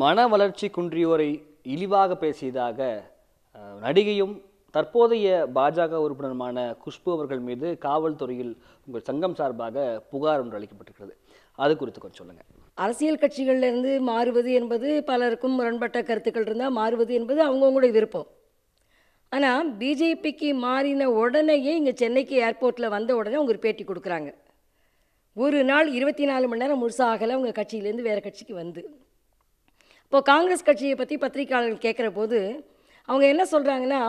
மன வளர்ச்சி குன்றியோரை இழிவாக பேசியதாக நடிகையும் தற்போதைய பாஜக உறுப்பினருமான குஷ்பு அவர்கள் மீது காவல்துறையில் உங்கள் சங்கம் சார்பாக புகார் ஒன்று அளிக்கப்பட்டிருக்கிறது அது குறித்து கொஞ்சம் சொல்லுங்கள் அரசியல் கட்சிகள்லேருந்து மாறுவது என்பது பலருக்கும் முரண்பட்ட கருத்துக்கள் இருந்தால் மாறுவது என்பது அவங்கவுங்களுடைய விருப்பம் ஆனால் பிஜேபிக்கு மாறின உடனேயே இங்கே சென்னைக்கு ஏர்போர்ட்டில் வந்த உடனே அவங்க ஒரு பேட்டி கொடுக்குறாங்க ஒரு நாள் இருபத்தி நாலு மணி நேரம் முழுசாகலை அவங்க கட்சியிலேருந்து வேறு கட்சிக்கு வந்து இப்போது காங்கிரஸ் கட்சியை பற்றி பத்திரிகையாளர்கள் கேட்குற போது அவங்க என்ன சொல்கிறாங்கன்னா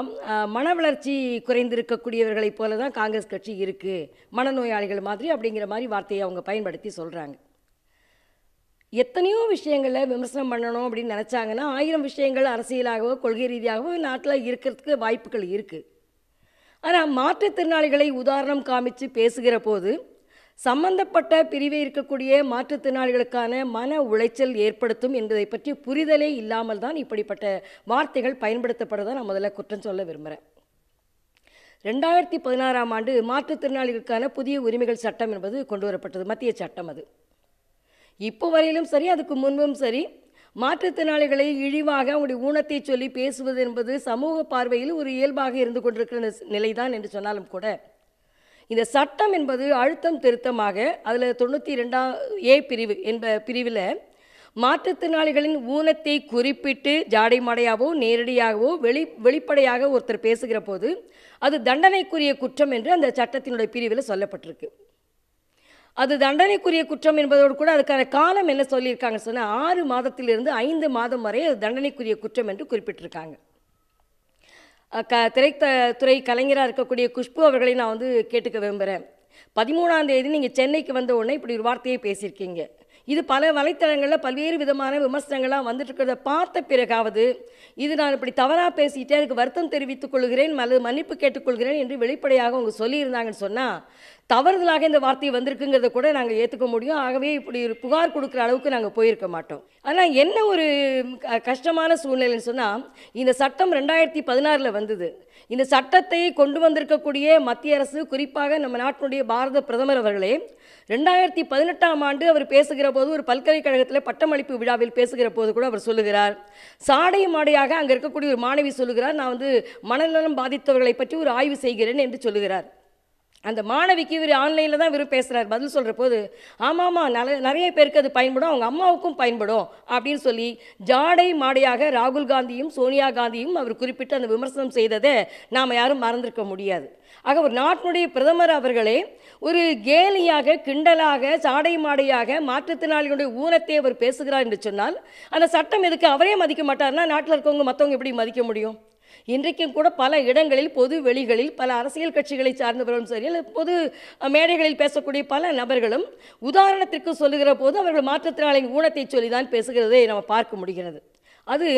மன வளர்ச்சி குறைந்திருக்கக்கூடியவர்களை போல தான் காங்கிரஸ் கட்சி இருக்குது மனநோயாளிகள் மாதிரி அப்படிங்கிற மாதிரி வார்த்தையை அவங்க பயன்படுத்தி சொல்கிறாங்க எத்தனையோ விஷயங்களில் விமர்சனம் பண்ணணும் அப்படின்னு நினச்சாங்கன்னா ஆயிரம் விஷயங்கள் அரசியலாகவோ கொள்கை ரீதியாகவோ நாட்டில் இருக்கிறதுக்கு வாய்ப்புகள் இருக்குது ஆனால் மாற்றுத்திறனாளிகளை உதாரணம் காமிச்சு பேசுகிற போது சம்பந்தப்பட்ட பிரிவை இருக்கக்கூடிய மாற்றுத்திறனாளிகளுக்கான மன உளைச்சல் ஏற்படுத்தும் என்பதை பற்றி புரிதலே இல்லாமல் தான் இப்படிப்பட்ட வார்த்தைகள் பயன்படுத்தப்படுறதை நான் முதல்ல குற்றம் சொல்ல விரும்புகிறேன் ரெண்டாயிரத்தி பதினாறாம் ஆண்டு மாற்றுத்திறனாளிகளுக்கான புதிய உரிமைகள் சட்டம் என்பது கொண்டு வரப்பட்டது மத்திய சட்டம் அது இப்போ வரையிலும் சரி அதுக்கு முன்பும் சரி மாற்றுத்திறனாளிகளை இழிவாக அவங்களுடைய ஊனத்தை சொல்லி பேசுவது என்பது சமூக பார்வையில் ஒரு இயல்பாக இருந்து கொண்டிருக்கிற நிலைதான் என்று சொன்னாலும் கூட இந்த சட்டம் என்பது அழுத்தம் திருத்தமாக அதில் தொண்ணூற்றி ரெண்டாம் ஏ பிரிவு என்ப பிரிவில் மாற்றுத்திறனாளிகளின் ஊனத்தை குறிப்பிட்டு ஜாடை மாடையாகவோ நேரடியாகவோ வெளி வெளிப்படையாக ஒருத்தர் பேசுகிற போது அது தண்டனைக்குரிய குற்றம் என்று அந்த சட்டத்தினுடைய பிரிவில் சொல்லப்பட்டிருக்கு அது தண்டனைக்குரிய குற்றம் என்பதோடு கூட அதுக்கான காலம் என்ன சொல்லியிருக்காங்க சொன்னால் ஆறு மாதத்திலிருந்து ஐந்து மாதம் வரை அது தண்டனைக்குரிய குற்றம் என்று குறிப்பிட்டிருக்காங்க க திரைத்த துறை கலைஞராக இருக்கக்கூடிய குஷ்பு அவர்களை நான் வந்து கேட்டுக்க விரும்புகிறேன் பதிமூணாம் தேதி நீங்கள் சென்னைக்கு வந்த உடனே இப்படி ஒரு வார்த்தையை பேசியிருக்கீங்க இது பல வலைத்தளங்களில் பல்வேறு விதமான விமர்சனங்களாக வந்துட்டுருக்கிறத பார்த்த பிறகாவது இது நான் இப்படி தவறாக பேசிட்டேன் எனக்கு வருத்தம் தெரிவித்துக் கொள்கிறேன் மன்னிப்பு கேட்டுக்கொள்கிறேன் என்று வெளிப்படையாக அவங்க சொல்லியிருந்தாங்கன்னு சொன்னால் தவறுதலாக இந்த வார்த்தை வந்திருக்குங்கிறத கூட நாங்கள் ஏற்றுக்க முடியும் ஆகவே இப்படி ஒரு புகார் கொடுக்குற அளவுக்கு நாங்கள் போயிருக்க மாட்டோம் ஆனால் என்ன ஒரு கஷ்டமான சூழ்நிலைன்னு சொன்னால் இந்த சட்டம் ரெண்டாயிரத்தி பதினாறில் வந்தது இந்த சட்டத்தை கொண்டு வந்திருக்கக்கூடிய மத்திய அரசு குறிப்பாக நம்ம நாட்டினுடைய பாரத பிரதமர் அவர்களே ரெண்டாயிரத்தி பதினெட்டாம் ஆண்டு அவர் பேசுகிற போது ஒரு பல்கலைக்கழகத்தில் பட்டமளிப்பு விழாவில் பேசுகிற போது கூட அவர் சொல்லுகிறார் சாடை மாடையாக அங்கே இருக்கக்கூடிய ஒரு மாணவி சொல்லுகிறார் நான் வந்து மனநலம் பாதித்தவர்களை பற்றி ஒரு ஆய்வு செய்கிறேன் என்று சொல்லுகிறார் அந்த மாணவிக்கு இவர் ஆன்லைனில் தான் இவர் பேசுகிறார் பதில் சொல்கிற போது ஆமாம் நல்ல நிறைய பேருக்கு அது பயன்படும் அவங்க அம்மாவுக்கும் பயன்படும் அப்படின்னு சொல்லி ஜாடை மாடையாக ராகுல் காந்தியும் சோனியா காந்தியும் அவர் குறிப்பிட்டு அந்த விமர்சனம் செய்ததை நாம் யாரும் மறந்திருக்க முடியாது ஆக ஒரு நாட்டினுடைய பிரதமர் அவர்களே ஒரு கேலியாக கிண்டலாக சாடை மாடையாக மாற்றுத்திறனாளிகளுடைய ஊனத்தை அவர் பேசுகிறார் என்று சொன்னால் அந்த சட்டம் எதுக்கு அவரே மதிக்க மாட்டார்னா நாட்டில் இருக்கவங்க மற்றவங்க எப்படி மதிக்க முடியும் இன்றைக்கும் கூட பல இடங்களில் பொது வெளிகளில் பல அரசியல் கட்சிகளை சார்ந்தவர்களும் சரி பொது மேடைகளில் பேசக்கூடிய பல நபர்களும் உதாரணத்திற்கு சொல்லுகிற போது அவர்கள் மாற்றுத்திறனாளிகள் ஊனத்தை சொல்லி தான் பேசுகிறதை நம்ம பார்க்க முடிகிறது அது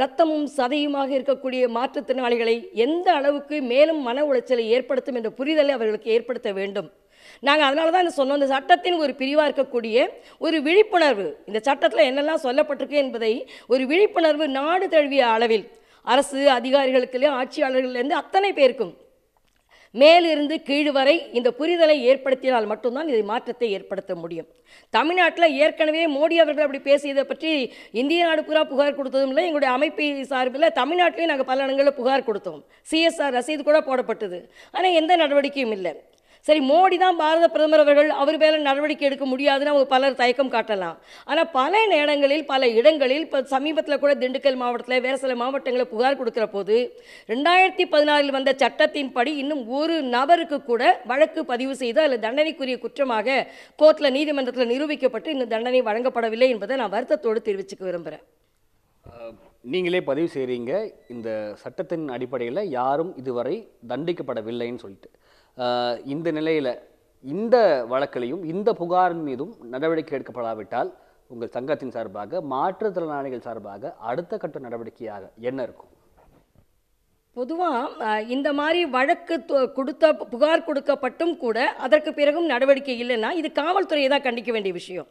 ரத்தமும் சதையுமாக இருக்கக்கூடிய மாற்றுத்திறனாளிகளை எந்த அளவுக்கு மேலும் மன உளைச்சலை ஏற்படுத்தும் என்ற புரிதலை அவர்களுக்கு ஏற்படுத்த வேண்டும் நாங்கள் அதனால தான் சொன்னோம் இந்த சட்டத்தின் ஒரு பிரிவாக இருக்கக்கூடிய ஒரு விழிப்புணர்வு இந்த சட்டத்தில் என்னெல்லாம் சொல்லப்பட்டிருக்கு என்பதை ஒரு விழிப்புணர்வு நாடு தழுவிய அளவில் அரசு அதிகாரிகளுக்குலேயும் ஆட்சியாளர்கள்லேருந்து அத்தனை பேருக்கும் மேலிருந்து கீழ் வரை இந்த புரிதலை ஏற்படுத்தினால் மட்டும்தான் இதை மாற்றத்தை ஏற்படுத்த முடியும் தமிழ்நாட்டில் ஏற்கனவே மோடி அவர்கள் அப்படி பேசியதை பற்றி இந்திய நாடு பூரா புகார் கொடுத்ததும் இல்லை எங்களுடைய அமைப்பை சார்பில் தமிழ்நாட்டிலையும் நாங்கள் பல இடங்களில் புகார் கொடுத்தோம் சிஎஸ்ஆர் ரசீது கூட போடப்பட்டது ஆனால் எந்த நடவடிக்கையும் இல்லை சரி மோடி தான் பாரத பிரதமர் அவர்கள் அவர் மேலே நடவடிக்கை எடுக்க முடியாதுன்னு அவங்க பலர் தயக்கம் காட்டலாம் ஆனால் பல நேரங்களில் பல இடங்களில் இப்போ சமீபத்தில் கூட திண்டுக்கல் மாவட்டத்தில் வேறு சில மாவட்டங்களில் புகார் கொடுக்குற போது ரெண்டாயிரத்தி பதினாறில் வந்த சட்டத்தின்படி இன்னும் ஒரு நபருக்கு கூட வழக்கு பதிவு செய்து அதில் தண்டனைக்குரிய குற்றமாக கோர்ட்டில் நீதிமன்றத்தில் நிரூபிக்கப்பட்டு இன்னும் தண்டனை வழங்கப்படவில்லை என்பதை நான் வருத்தத்தோடு தெரிவிச்சுக்க விரும்புகிறேன் நீங்களே பதிவு செய்கிறீங்க இந்த சட்டத்தின் அடிப்படையில் யாரும் இதுவரை தண்டிக்கப்படவில்லைன்னு சொல்லிட்டு இந்த நிலையில் இந்த வழக்கிலையும் இந்த புகாரின் மீதும் நடவடிக்கை எடுக்கப்படாவிட்டால் உங்கள் சங்கத்தின் சார்பாக மாற்றுத்திறனாளிகள் சார்பாக அடுத்த கட்ட நடவடிக்கையாக என்ன இருக்கும் பொதுவாக இந்த மாதிரி வழக்கு கொடுத்த புகார் கொடுக்கப்பட்டும் கூட அதற்கு பிறகும் நடவடிக்கை இல்லைன்னா இது காவல்துறையை தான் கண்டிக்க வேண்டிய விஷயம்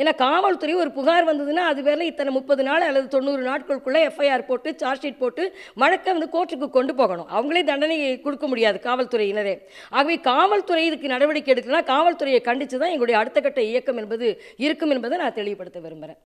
ஏன்னா காவல்துறை ஒரு புகார் வந்ததுன்னா அது வேலை இத்தனை முப்பது நாள் அல்லது தொண்ணூறு நாட்களுக்குள்ளே எஃப்ஐஆர் போட்டு சார்ஜ் ஷீட் போட்டு வழக்கை வந்து கோர்ட்டுக்கு கொண்டு போகணும் அவங்களே தண்டனை கொடுக்க முடியாது காவல்துறையினரே ஆகவே காவல்துறை இதுக்கு நடவடிக்கை எடுக்கணும்னா காவல்துறையை கண்டித்து தான் எங்களுடைய அடுத்த கட்ட இயக்கம் என்பது இருக்கும் என்பதை நான் தெளிவுபடுத்த விரும்புகிறேன்